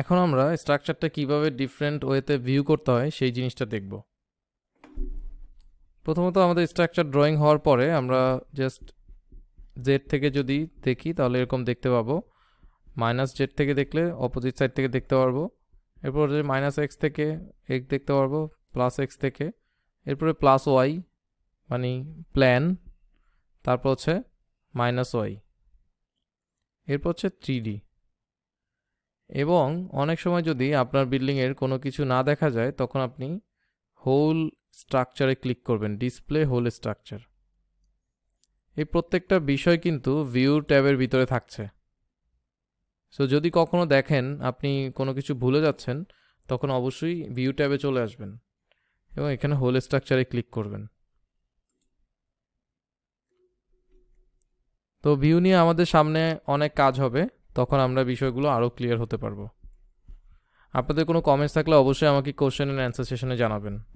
এখন আমরা স্ট্রাকচারটা কিভাবে ডিফারেন্ট ওয়েতে ভিউ করতে হয় সেই জিনিসটা দেখব প্রথমত আমাদের স্ট্রাকচার ড্রয়িং হওয়ার পরে আমরা জাস্ট জেড থেকে যদি দেখি তাহলে এরকম দেখতে পাবো মাইনাস জেড থেকে দেখলে অপোজিট সাইড থেকে দেখতে পারবো এরপর মাইনাস এক্স থেকে এক দেখতে পারবো প্লাস এক্স থেকে এরপরে প্লাস ওয়াই মানে প্ল্যান তারপর হচ্ছে মাইনাস ওয়াই এরপর হচ্ছে থ্রি ডি এবং অনেক সময় যদি আপনার বিল্ডিংয়ের কোনো কিছু না দেখা যায় তখন আপনি হোল স্ট্রাকচারে ক্লিক করবেন ডিসপ্লে হোল স্ট্রাকচার এই প্রত্যেকটা বিষয় কিন্তু ভিউ ট্যাবের ভিতরে থাকছে সো যদি কখনো দেখেন আপনি কোনো কিছু ভুলে যাচ্ছেন তখন অবশ্যই ভিউ ট্যাবে চলে আসবেন এবং এখানে হোল স্ট্রাকচারে ক্লিক করবেন তো ভিউ নিয়ে আমাদের সামনে অনেক কাজ হবে তখন আমরা বিষয়গুলো আরও ক্লিয়ার হতে পারবো আপনাদের কোনো কমেন্টস থাকলে অবশ্যই আমাকে কোশ্চেন অ্যান্ড অ্যান্সার সেশনে জানাবেন